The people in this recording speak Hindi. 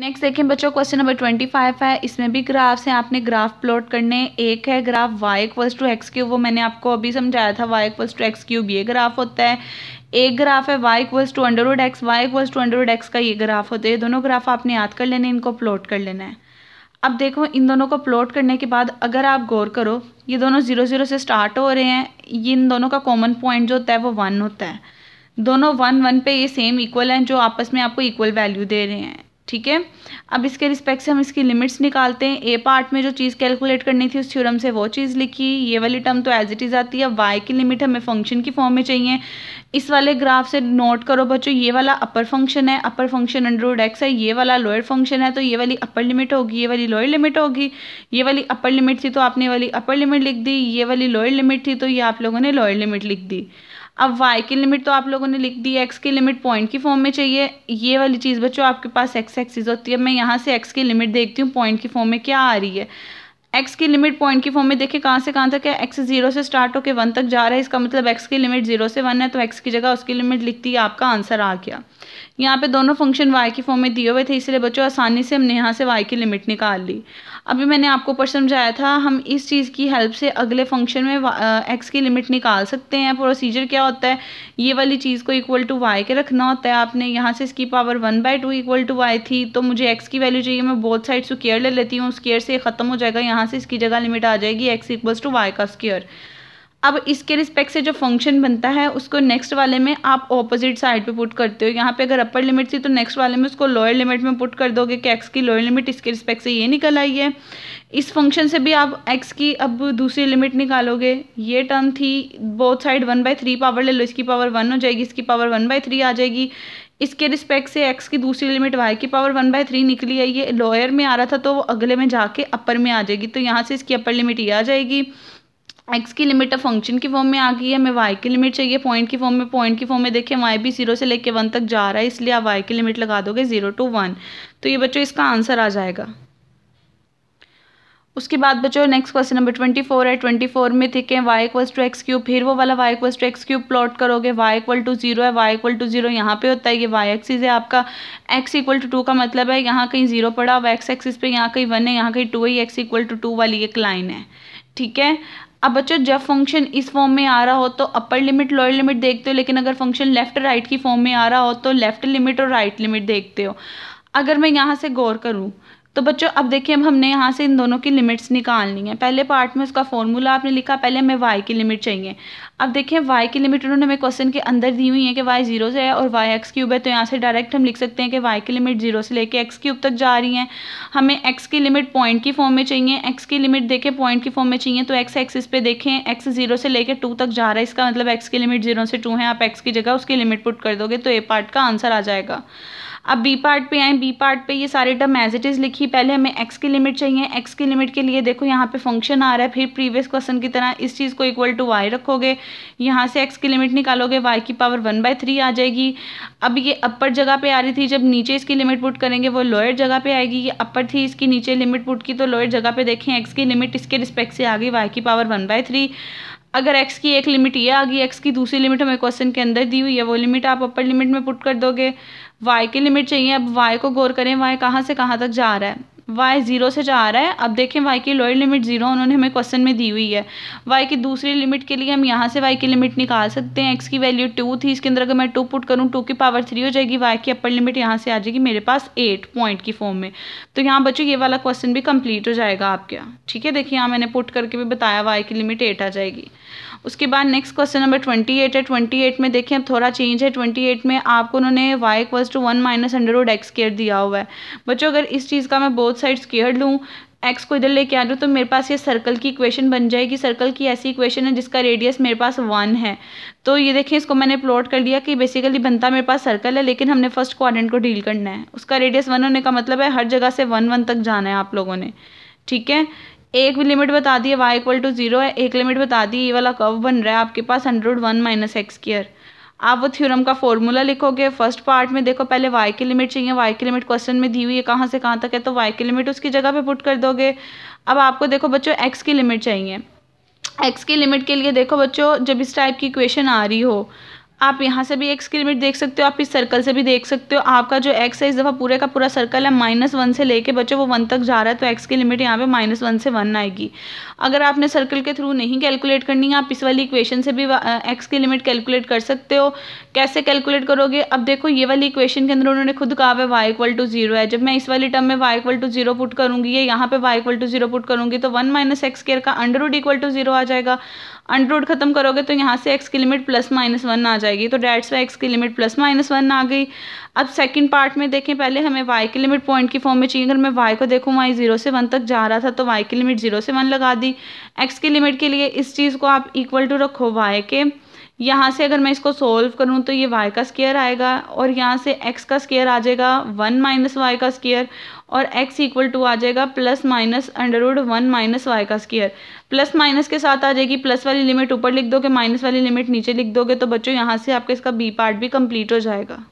नेक्स्ट देखें बच्चों क्वेश्चन नंबर ट्वेंटी फाइव है इसमें भी ग्राफ्स हैं आपने ग्राफ प्लॉट करने एक है graph y equals to x cube वो मैंने आपको अभी समझाया था y equals to x cube ये ग्राफ होता है एक ग्राफ है y equals to under root x y equals to under root x का ये ग्राफ होता है दोनों ग्राफ आपने याद कर लेने इनको प्लॉट कर लेना है अब देखो इन दोनों को प्लॉट करने के बाद अगर आप गौर करो ये दोनों ज़ीरो ज़ीरो से स्टार्ट हो रहे हैं इन दोनों का कॉमन पॉइंट जो होता है वो वन होता है दोनों वन वन पे ये सेम इक्वल हैं जो आपस में आपको इक्वल वैल्यू दे रहे हैं ठीक है अब इसके रिस्पेक्ट से हम इसकी लिमिट्स निकालते हैं ए पार्ट में जो चीज़ कैलकुलेट करनी थी उस थ्योरम से वो चीज़ लिखी ये वाली टर्म तो एज इट इज़ आती है वाई की लिमिट हमें फंक्शन की फॉर्म में चाहिए इस वाले ग्राफ से नोट करो बच्चों ये वाला अपर फंक्शन है अपर फंक्शन अंडरवुड एक्स है ये वाला लोअर फंक्शन है तो ये वाली अपर लिमिट होगी ये वाली लोअर लिमिट होगी ये वाली अपर लिमिट थी तो आपने वाली अपर लिमिट लिख दी ये वाली लोअर लिमिट थी तो ये आप लोगों ने लोअर लिमिट लिख दी अब y की लिमिट तो आप लोगों ने लिख दी x की लिमिट पॉइंट की फॉर्म में चाहिए ये वाली चीज़ बच्चों आपके पास x एक्सिस होती है मैं यहाँ से x की लिमिट देखती हूँ पॉइंट की फॉर्म में क्या आ रही है एक्स की लिमिट पॉइंट की फॉर्म में देखिए कहाँ से कहाँ तक है एक्स जीरो से स्टार्ट होकर वन तक जा रहा है इसका मतलब एक्स की लिमिट जीरो से वन है तो एक्स की जगह उसकी लिमिट लिखती है आपका आंसर आ गया यहाँ पे दोनों फंक्शन वाई की फॉर्म में दिए हुए थे इसलिए बच्चों आसानी से हमने यहाँ से वाई की लिमिट निकाल ली अभी मैंने आपको पर समझाया था हम इस चीज़ की हेल्प से अगले फंक्शन में एक्स की लिमिट निकाल सकते हैं प्रोसीजर क्या होता है ये वाली चीज़ को इक्वल टू वाई के रखना होता है आपने यहाँ से इसकी power one by two equal to y थी तो मुझे एक्स की वैल्यू चाहिए मैं बोथ साइड केयर ले लेती हूँ उस केयर से ख़त्म हो जाएगा यहाँ यहाँ से इसकी जगह लिमिट आ जाएगी एक्स इक्वल्स टू वाई का स्क्र अब इसके रिस्पेक्ट से जो फंक्शन बनता है उसको नेक्स्ट वाले में आप ऑपोजिट साइड पे पुट करते हो यहाँ पे अगर अपर लिमिट थी तो नेक्स्ट वाले में उसको लोअर लिमिट में पुट कर दोगे कि एक्स की लोअर लिमिट इसके रिस्पेक्ट से ये निकल आई है इस फंक्शन से भी आप एक्स की अब दूसरी लिमिट निकालोगे ये टर्म थी both side one by three power ले लो इसकी पावर वन हो जाएगी इसकी पावर वन बाई थ्री आ जाएगी इसके रिस्पेक्ट से एक्स की दूसरी लिमिट वाई की पावर वन बाई थ्री निकली है ये लोअर में आ रहा था तो वो अगले में जाके अपर में आ जाएगी तो यहाँ से इसकी अपर लिमिट ये आ जाएगी एक्स की लिमिट अब फंक्शन की फॉर्म में आ गई है हमें वाई की लिमिट चाहिए पॉइंट की फॉर्म में पॉइंट की फॉर्म में देखिए वाई भी जीरो से लेके वन तक जा रहा है इसलिए आप वाई की लिमिट लगा दोगे जीरो टू वन तो ये बच्चों इसका आंसर आ जाएगा उसके बाद बच्चों next question number twenty four है ट्वेंटी फोर में ठीक है y equal to x cube फिर वो वाला y equal to x cube plot करोगे वाई इक्वल टू जीरो है वाई इक्वल टू जीरो यहाँ पे होता है ये वाई एक्सिस है आपका एक्स इक्वल टू टू का मतलब है यहाँ कहीं जीरो पड़ा हुआ एक्स एक्सिस पे यहाँ कहीं वन है यहाँ कहीं टू है एक्स इक्वल टू टू वाली एक लाइन है ठीक है अब बच्चों जब फंक्शन इस फॉर्म में आ रहा हो तो अपर लिमिट लोअर लिमिट देखते हो लेकिन अगर फंक्शन लेफ्ट राइट की फॉर्म में आ रहा हो तो लेफ्ट लिमिट और राइट लिमिट देखते हो अगर मैं यहाँ से गौर करूँ तो बच्चों अब देखिए अब हमने यहाँ से इन दोनों की लिमिट्स निकालनी है पहले पार्ट में उसका फॉर्मूला आपने लिखा पहले हमें वाई की लिमिट चाहिए अब देखिए वाई की लिमिट उन्होंने हमें क्वेश्चन के अंदर दी हुई है कि वाई जीरो से है और वाई एक्स क्यूब है तो यहाँ से डायरेक्ट हम लिख सकते हैं कि वाई की लिमिट जीरो से लेके एक्स क्यूब तक जा रही है हमें एक्स की लिमिट पॉइंट की फॉर्म में चाहिए एक्स की लिमिट देखें पॉइंट की फॉर्म में चाहिए तो एक्स एक्सिस पे देखें एक्स जीरो से लेकर टू तक जा रहा है इसका मतलब एक्स की लिमिट जीरो से टू है आप एक्स की जगह उसकी लिमिट पुट कर दोगे तो ए पार्ट का आंसर आ जाएगा अब बी पार्ट पे आए बी पार्ट पे ये सारे टर्म एज इट इज़ लिखी पहले हमें एक्स की लिमिट चाहिए एक्स की लिमिट के लिए देखो यहाँ पे फंक्शन आ रहा है फिर प्रीवियस क्वेश्चन की तरह इस चीज़ को इक्वल टू वाई रखोगे यहाँ से एक्स की लिमिट निकालोगे वाई की पावर वन बाय थ्री आ जाएगी अब ये अपर जगह पर आ रही थी जब नीचे इसकी लिमिट पुट करेंगे वो लोअर जगह पर आएगी ये अपर थी इसकी नीचे लिमिट पुट की तो लोअर जगह पर देखें एक्स की लिमिट इसके रिस्पेक्ट से आ गई वाई की पावर वन बाय थ्री अगर एक्स की एक लिमिट ये आ गई एक्स की दूसरी लिमिट हमें क्वेश्चन के अंदर दी हुई है वो लिमिट आप अपर लिमिट में पुट कर दोगे वाई की लिमिट चाहिए अब वाई को गौर करें वाई कहाँ से कहाँ तक जा रहा है वाई ज़ीरो से जा रहा है अब देखें वाई की लोअर लिमिट ज़ीरो उन्होंने हमें क्वेश्चन में दी हुई है वाई की दूसरी लिमिट के लिए हम यहाँ से वाई की लिमिट निकाल सकते हैं एक्स की वैल्यू टू थी इसके अंदर अगर मैं टू पुट करूँ टू की पावर थ्री हो जाएगी वाई की अपर लिमिट यहाँ से आ जाएगी मेरे पास एट पॉइंट की फॉर्म में तो यहाँ बच्चों ये वाला क्वेश्चन भी कम्प्लीट हो जाएगा आपके ठीक है देखिए यहाँ मैंने पुट करके भी बताया वाई की लिमिट एट आ जाएगी उसके बाद next question number twenty eight है ट्वेंटी एट में देखिए अब थोड़ा चेंज है ट्वेंटी एट में आपको उन्होंने y equals to one minus under hundred x square दिया हुआ है बच्चों अगर इस चीज़ का मैं बहुत बोथ साइड स्केयर लूँ एक्स को इधर लेके आ लूँ तो मेरे पास ये सर्कल की इक्वेशन बन जाएगी सर्कल की ऐसी इक्वेशन है जिसका रेडियस मेरे पास वन है तो ये देखें इसको मैंने प्लॉट कर लिया कि बेसिकली बनता मेरे पास सर्कल है लेकिन हमने फर्स्ट क्वाड्रेंट को डील करना है उसका रेडियस वन होने का मतलब है हर जगह से वन वन तक जाना है आप लोगों ने ठीक है एक भी लिमिट बता दी है वाई इक्वल टू जीरो है एक लिमिट बता दी ये वाला कर्व बन रहा है आपके पास hundred one minus x square आप वो थ्योरम का फॉर्मूला लिखोगे फर्स्ट पार्ट में देखो पहले वाई की लिमिट चाहिए वाई की लिमिट क्वेश्चन में दी हुई है कहाँ से कहाँ तक है तो वाई की लिमिट उसकी जगह पे पुट कर दोगे अब आपको देखो बच्चों एक्स की लिमिट चाहिए एक्स की लिमिट के लिए देखो बच्चों जब इस टाइप की इक्वेशन आ रही हो आप यहाँ से भी एक्स की लिमिट देख सकते हो आप इस सर्कल से भी देख सकते हो आपका जो एक्स है इस दफ़ा पूरे का पूरा सर्कल है माइनस वन से लेके बच्चों वो वन तक जा रहा है तो एक्स की लिमिट यहाँ पे माइनस वन से वन आएगी अगर आपने सर्कल के थ्रू नहीं कैलकुलेट करनी है आप इस वाली इक्वेशन से भी एक्स की लिमिट कैलकुलेट कर सकते हो कैसे कैलकुलेट करोगे अब देखो ये वाली इक्वेशन के अंदर उन्होंने खुद कहा है वाई इक्वल टू जीरो है जब मैं इस वाली टर्म में y equal to zero put करूंगी या यहाँ पे y equal to zero put करूंगी तो वन माइनस एक्स केयर का under root equal to zero आ जाएगा अंडर रूड खत्म करोगे तो यहाँ से एक्स की लिमिट प्लस माइनस वन आ जाएगी जाएगी तो डेट्स वाई एक्स की लिमिट प्लस माइनस वन आ गई अब सेकंड पार्ट में देखें पहले हमें वाई की लिमिट पॉइंट की फॉर्म में चाहिए अगर मैं वाई को देखूँ वाई जीरो से वन तक जा रहा था तो वाई की लिमिट जीरो से वन लगा दी एक्स की लिमिट के लिए इस चीज़ को आप इक्वल टू रखो वाई के यहाँ से अगर मैं इसको सोल्व करूँ तो ये वाई का स्केयर आएगा और यहाँ से एक्स का स्केयर आ जाएगा वन माइनस वाई का स्केयर और एक्स इक्वल टू आ जाएगा plus minus under root one minus y का स्केयर प्लस माइनस के साथ आ जाएगी प्लस वाली लिमिट ऊपर लिख दोगे माइनस वाली लिमिट नीचे लिख दोगे तो बच्चों यहाँ से आपका इसका बी पार्ट भी कम्प्लीट हो जाएगा